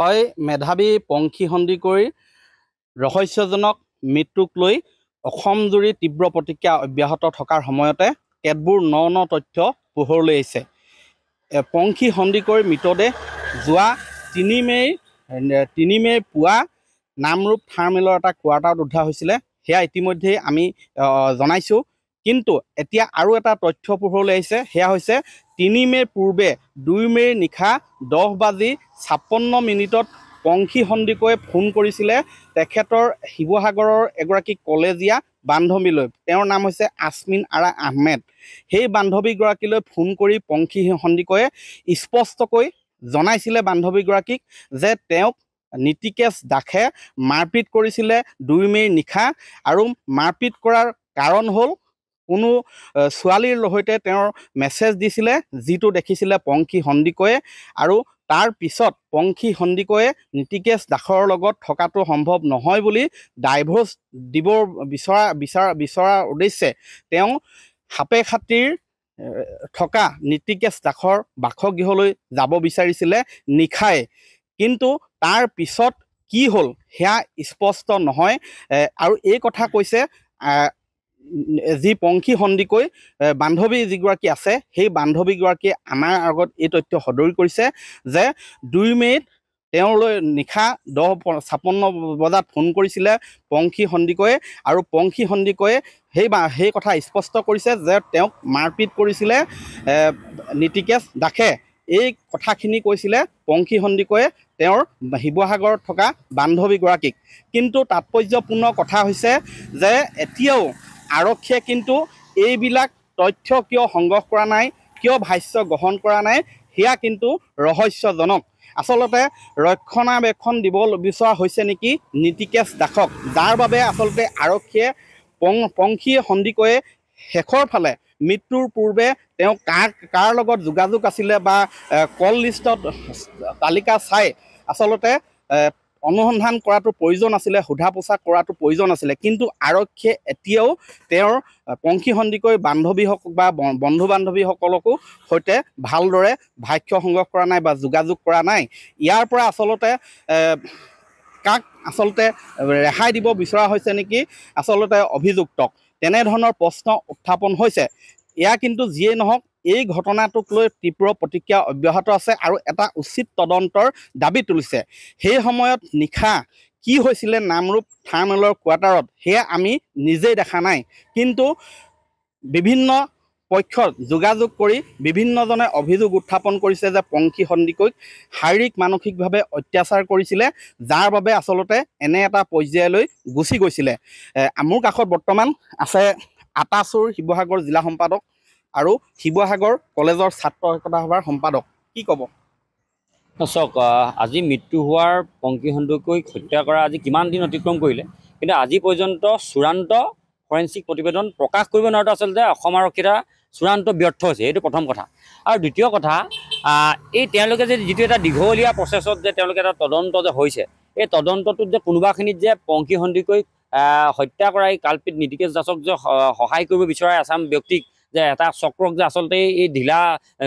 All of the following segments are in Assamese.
হয় মেধাৱী পংখী সন্দিকৈৰ ৰহস্যজনক মৃত্যুক লৈ অসম জুৰি তীব্ৰ প্ৰতিক্ৰিয়া অব্যাহত থকাৰ সময়তে কেতবোৰ ন ন তথ্য পোহৰলৈ আহিছে পংখী সন্দিকৈৰ মৃতদেহ যোৱা তিনি মে' তিনি মে'ৰ পুৱা নামৰূপ থাৰ্মেলৰ এটা কোৱাৰ্টাৰত উদ্ধাৰ হৈছিলে সেয়া ইতিমধ্যেই আমি জনাইছোঁ কিন্তু এতিয়া আৰু এটা তথ্য পোহৰলৈ আহিছে সেয়া হৈছে তিনি মে'ৰ পূৰ্বে দুই মে'ৰ নিশা দহ বাজি ছাপন্ন মিনিটত পংখী সন্দিকৈ ফোন কৰিছিলে তেখেতৰ শিৱসাগৰৰ এগৰাকী কলেজীয়া বান্ধৱীলৈ তেওঁৰ নাম হৈছে আছমিন আৰা আহমেদ সেই বান্ধৱীগৰাকীলৈ ফোন কৰি পংখী সন্দিকৈয়ে স্পষ্টকৈ জনাইছিলে বান্ধৱীগৰাকীক যে তেওঁক নীতিকেশ দাসে মাৰপিট কৰিছিলে দুই মে'ৰ নিশা আৰু মাৰপিট কৰাৰ কাৰণ হ'ল কোনো ছোৱালীৰ সৈতে তেওঁৰ মেছেজ দিছিলে যিটো দেখিছিলে পংখী সন্দিকৈয়ে আৰু তাৰ পিছত পংখী সন্দিকৈয়ে নীতিকেশ দাসৰ লগত থকাটো সম্ভৱ নহয় বুলি ডাইভৰ্চ দিব বিচৰা বিচৰা বিচৰাৰ উদ্দেশ্যে তেওঁ সাপে খাতিৰ থকা নীতিকেশ দাসৰ বাসগৃহলৈ যাব বিচাৰিছিলে নিশাই কিন্তু তাৰ পিছত কি হ'ল সেয়া স্পষ্ট নহয় আৰু এই কথা কৈছে যি পংখী সন্দিকৈ বান্ধৱী যিগৰাকী আছে সেই বান্ধৱীগৰাকীয়ে আমাৰ আগত এই তথ্য সদৰি কৰিছে যে দুই মে'ত তেওঁলৈ নিশা দহ ছাপন্ন বজাত ফোন কৰিছিলে পংখী সন্দিকৈয়ে আৰু পংখী সন্দিকৈয়ে সেই বা সেই কথা স্পষ্ট কৰিছে যে তেওঁক মাৰপিট কৰিছিলে নীতিকেশ দাসে এই কথাখিনি কৈছিলে পংখী সন্দিকৈয়ে তেওঁৰ শিৱসাগৰত থকা বান্ধৱীগৰাকীক কিন্তু তাৎপৰ্যপূৰ্ণ কথা হৈছে যে এতিয়াও আৰক্ষীয়ে কিন্তু এইবিলাক তথ্য কিয় সংগ্ৰহ কৰা নাই কিয় ভাষ্য গ্ৰহণ কৰা নাই সেয়া কিন্তু ৰহস্যজনক আচলতে ৰক্ষণাবেক্ষণ দিব বিচৰা হৈছে নেকি নীতিকেশ দাসক যাৰ বাবে আচলতে আৰক্ষীয়ে পং পংখী সন্দিকৈয়ে শেষৰ ফালে মৃত্যুৰ পূৰ্বে তেওঁ কাৰ কাৰ লগত যোগাযোগ আছিলে বা কল লিষ্টত তালিকা চাই আচলতে অনুসন্ধান কৰাটো প্ৰয়োজন আছিলে সোধা পোছা কৰাটো প্ৰয়োজন আছিলে কিন্তু আৰক্ষীয়ে এতিয়াও তেওঁৰ পংখী সন্দিকৈ বান্ধৱীসক বা বন্ধু বান্ধৱীসকলকো সৈতে ভালদৰে ভাষ্য সংগ্ৰহ কৰা নাই বা যোগাযোগ কৰা নাই ইয়াৰ পৰা আচলতে কাক আচলতে ৰেহাই দিব বিচৰা হৈছে নেকি আচলতে অভিযুক্তক তেনেধৰণৰ প্ৰশ্ন উত্থাপন হৈছে এয়া কিন্তু যিয়েই নহওক এই ঘটনাটোক লৈ তীব্ৰ প্ৰতিক্ৰিয়া অব্যাহত আছে আৰু এটা উচিত তদন্তৰ দাবী তুলিছে সেই সময়ত নিশা কি হৈছিলে নামৰূপ থাৰ্মেলৰ কোৱাৰ্টাৰত সেয়া আমি নিজেই দেখা নাই কিন্তু বিভিন্ন পক্ষত যোগাযোগ কৰি বিভিন্নজনে অভিযোগ উত্থাপন কৰিছে যে পংখী সন্দিকৈক শাৰীৰিক মানসিকভাৱে অত্যাচাৰ কৰিছিলে যাৰ বাবে আচলতে এনে এটা পৰ্যায়লৈ গুচি গৈছিলে মোৰ কাষত বৰ্তমান আছে আটাচুৰ শিৱসাগৰ জিলা সম্পাদক আৰু শিৱসাগৰ কলেজৰ ছাত্ৰ একতা সভাৰ সম্পাদক কি ক'ব চাওক আজি মৃত্যু হোৱাৰ পংকী সন্দুকৈ হত্যা কৰা আজি কিমান দিন অতিক্ৰম কৰিলে কিন্তু আজি পৰ্যন্ত চূড়ান্ত ফৰেঞ্চিক প্ৰতিবেদন প্ৰকাশ কৰিব নোৱাৰাটো আচলতে অসম আৰক্ষীৰা চূড়ান্ত ব্যৰ্থ হৈছে এইটো প্ৰথম কথা আৰু দ্বিতীয় কথা এই তেওঁলোকে যে যিটো এটা দীঘলীয়া প্ৰচেছত যে তেওঁলোকে এটা তদন্ত যে হৈছে এই তদন্তটোত যে কোনোবাখিনিত যে পংকী সন্দিকৈ হত্যা কৰা এই কাল্পিত নীতিকেশ দাসক যে সহায় কৰিব বিচৰা এচাম ব্যক্তিক যে এটা চক্ৰক যে আচলতে এই ঢিলা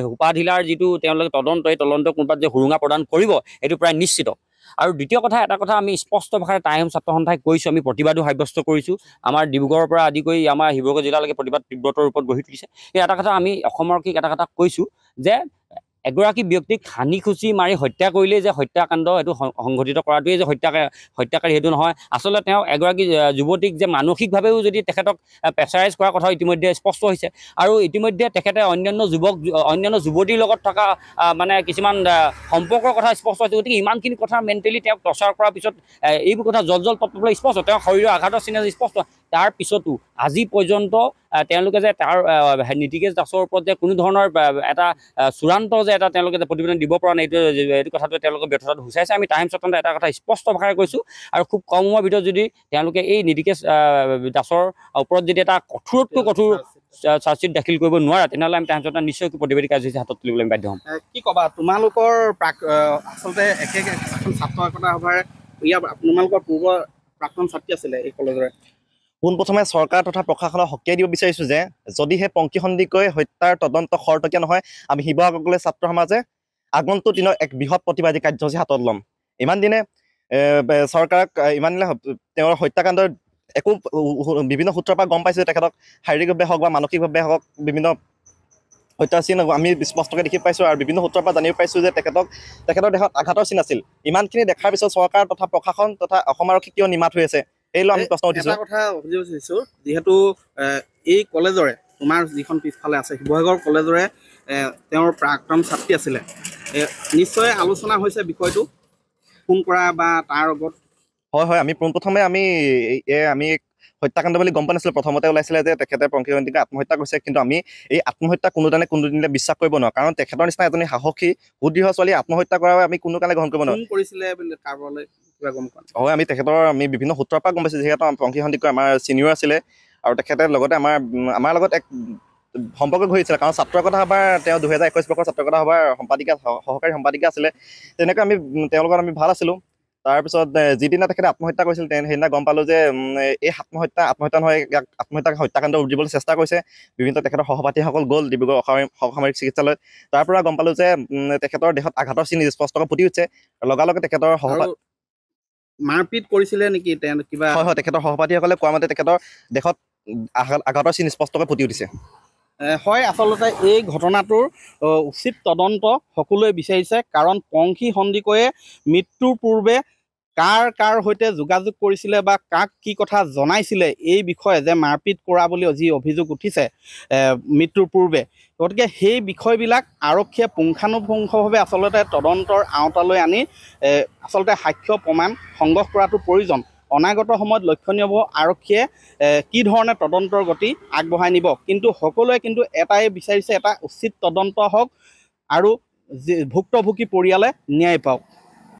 সোপা ঢিলাৰ যিটো তেওঁলোকে তদন্ত এই তদন্ত কোনোবাত যে সুৰুঙা প্ৰদান কৰিব এইটো প্ৰায় নিশ্চিত আৰু দ্বিতীয় কথা এটা কথা আমি স্পষ্ট ভাষাৰে টাইম ছাত্ৰ সন্থাই কৈছোঁ আমি প্ৰতিবাদো সাব্যস্ত কৰিছোঁ আমাৰ ডিব্ৰুগড়ৰ পৰা আদি কৰি আমাৰ শিৱসাগৰ জিলালৈকে প্ৰতিবাদ তীব্ৰতৰ ৰূপত গঢ়ি তুলিছে এই এটা কথা আমি অসমৰ কি এটা কথা কৈছোঁ যে এগৰাকী ব্যক্তিক খানি খুচি মাৰি হত্যা কৰিলেই যে হত্যাকাণ্ড এইটো সংঘটিত কৰাটোৱেই যে হত্যা হত্যাকাৰী সেইটো নহয় আচলতে তেওঁ এগৰাকী যুৱতীক যে মানসিকভাৱেও যদি তেখেতক প্ৰেচাৰাইজ কৰাৰ কথাও ইতিমধ্যে স্পষ্ট হৈছে আৰু ইতিমধ্যে তেখেতে অন্যান্য যুৱক অন্যান্য যুৱতীৰ লগত থকা মানে কিছুমান সম্পৰ্কৰ কথা স্পষ্ট হৈছে গতিকে ইমানখিনি কথা মেণ্টেলি তেওঁক প্ৰচাৰ কৰাৰ পিছত এইবোৰ কথা জল জল তত্ত্বলৈ স্পষ্ট তেওঁৰ শৰীৰৰ আঘাতৰ চিনে স্পষ্ট তাৰ পিছতো আজি পৰ্যন্ত তেওঁলোকে যে তাৰ নীতিকেশ দাসৰ ওপৰত যে কোনো ধৰণৰ এটা চূড়ান্ত যে এটা তেওঁলোকে প্ৰতিবেদন দিব পৰা নাই এইটো এইটো কথাটোৱে তেওঁলোকে ব্যৰ্থতাত হুচাইছে আমি টাইমছ অত্যন্ত এটা কথা স্পষ্টভাৱে কৈছোঁ আৰু খুব কম সময়ৰ ভিতৰত যদি তেওঁলোকে এই নীতিকেশ দাসৰ ওপৰত যদি এটা কঠোৰতকৈ কঠোৰ চাৰ্জশ্বীট দাখিল কৰিব নোৱাৰা তেনেহ'লে আমি তাহাঁতৰ নিশ্চয়কৈ প্ৰতিবাদী কাৰ্যসূচী হাতত তুলিবলৈ বাধ্য হ'ম কি ক'বা তোমালোকৰ প্ৰাক আচলতে একে এখন ছাত্ৰ একতা সভাৰে ইয়াৰ তোমালোকৰ পূৰ্বৰ প্ৰাক্তন ছাত্ৰী আছিলে এই কলেজৰে পোনপ্ৰথমে চৰকাৰ তথা প্ৰশাসনক সকীয়াই দিব বিচাৰিছোঁ যে যদিহে পংকী সন্দিকৈ হত্যাৰ তদন্ত খৰতকীয়া নহয় আমি শিৱসাগৰলৈ ছাত্ৰ সমাজে আগন্তুক দিনৰ এক বৃহৎ প্ৰতিবাদী কাৰ্যসূচী হাতত ল'ম ইমান দিনে চৰকাৰক ইমান দিনে তেওঁৰ হত্যাকাণ্ডৰ একো বিভিন্ন সূত্ৰৰ পৰা গম পাইছোঁ তেখেতক শাৰীৰিকভাৱে হওক বা মানসিকভাৱে হওক বিভিন্ন হত্যাৰ চিন আমি স্পষ্টকৈ দেখি পাইছোঁ আৰু বিভিন্ন সূত্ৰৰ পৰা জানিব পাইছোঁ যে তেখেতক তেখেতৰ দেহত আঘাতৰ চিন আছিল ইমানখিনি দেখাৰ পিছত চৰকাৰ তথা প্ৰশাসন তথা অসম আৰক্ষী কিয় নিমাত হৈ আছে এই আমি প্ৰশ্ন উঠিছোঁ কথা অভিযোগ উঠিছোঁ যিহেতু এই কলেজৰে তোমাৰ যিখন পিছফালে আছে শিৱসাগৰ কলেজৰে তেওঁৰ প্ৰাক্তন ছাত্ৰী আছিলে নিশ্চয় আলোচনা হৈছে বিষয়টো ফোন কৰা বা তাৰ লগত হয় হয় আমি পোনপ্ৰথমে আমি আমি হত্যাকাণ্ড বুলি গম পোৱা নাছিলোঁ প্ৰথমতে ওলাইছিলে যে তেখেতে পংকী মন্তিকে আত্মহত্যা কৰিছে কিন্তু আমি এই আত্মহত্যা কোনো দানে কোনো দিনে বিশ্বাস কৰিব নোৱাৰোঁ কাৰণ তেখেতৰ নিচিনা এজনী সাহসী সুদৃঢ় ছোৱালী আত্মহত্যা কৰাৰ আমি কোনো কাৰণে গ্ৰহণ কৰিব নোৱাৰোঁ কৰিছিলে কিবা গম পাওঁ হয় আমি তেখেতৰ আমি বিভিন্ন সূত্ৰৰ পৰা গম পাইছোঁ যিহেতু পংখী সন্দিকৈ আমাৰ চিনিয়ৰ আছিলে আৰু তেখেতে লগতে আমাৰ আমাৰ লগত এক সম্পৰ্ক ঘূৰিছিলে কাৰণ ছাত্ৰকতা সভাৰ তেওঁ দুহেজাৰ একৈছ বৰ্ষৰ ছাত্ৰকতা সভাৰ সম্পাদিকা সহকাৰী সম্পাদিকা আছিলে তেনেকৈ আমি তেওঁৰ লগত আমি ভাল আছিলোঁ তাৰপিছত যিদিনা তেখেতে আত্মহত্যা কৰিছিল তেনে সেইদিনা গম পালোঁ যে এই আত্মহত্যা আত্মহত্যা নহয় ইয়াক আত্মহত্যা হত্যাকাণ্ড উঠিবলৈ চেষ্টা কৰিছে বিভিন্ন তেখেতৰ সহপাঠীসকল গ'ল ডিব্ৰুগড় অসামৰিক অসামৰিক চিকিৎসালয়ত তাৰ পৰা গম পালোঁ যে তেখেতৰ দেহত আঘাতৰ চিন স্পষ্টকৈ ফুটি উঠিছে লগালগে তেখেতৰ সহপাঠী মাৰপিট কৰিছিলে নেকি কিবা হয় হয় তেখেতৰ সহপাঠীসকলে কোৱা মতে তেখেতৰ দেশত আঘাতৰ চিন স্পষ্টকৈ ফুটি উঠিছে হয় আচলতে এই ঘটনাটোৰ উচিত তদন্ত সকলোৱে বিচাৰিছে কাৰণ পংখী সন্দিকৈয়ে মৃত্যুৰ পূৰ্বে কাৰ কাৰ সৈতে যোগাযোগ কৰিছিলে বা কাক কি কথা জনাইছিলে এই বিষয়ে যে মাৰপিট কৰা বুলি যি অভিযোগ উঠিছে মৃত্যুৰ পূৰ্বে গতিকে সেই বিষয়বিলাক আৰক্ষীয়ে পুংখানুপুংখভাৱে আচলতে তদন্তৰ আওতালৈ আনি আচলতে সাক্ষ্য প্ৰমাণ সংগ্ৰহ কৰাটো প্ৰয়োজন অনাগত সময়ত লক্ষণীয় হ'ব আৰক্ষীয়ে কি ধৰণে তদন্তৰ গতি আগবঢ়াই নিব কিন্তু সকলোৱে কিন্তু এটাই বিচাৰিছে এটা উচিত তদন্ত হওক আৰু যি ভুক্তভোগী পৰিয়ালে ন্যায় পাওক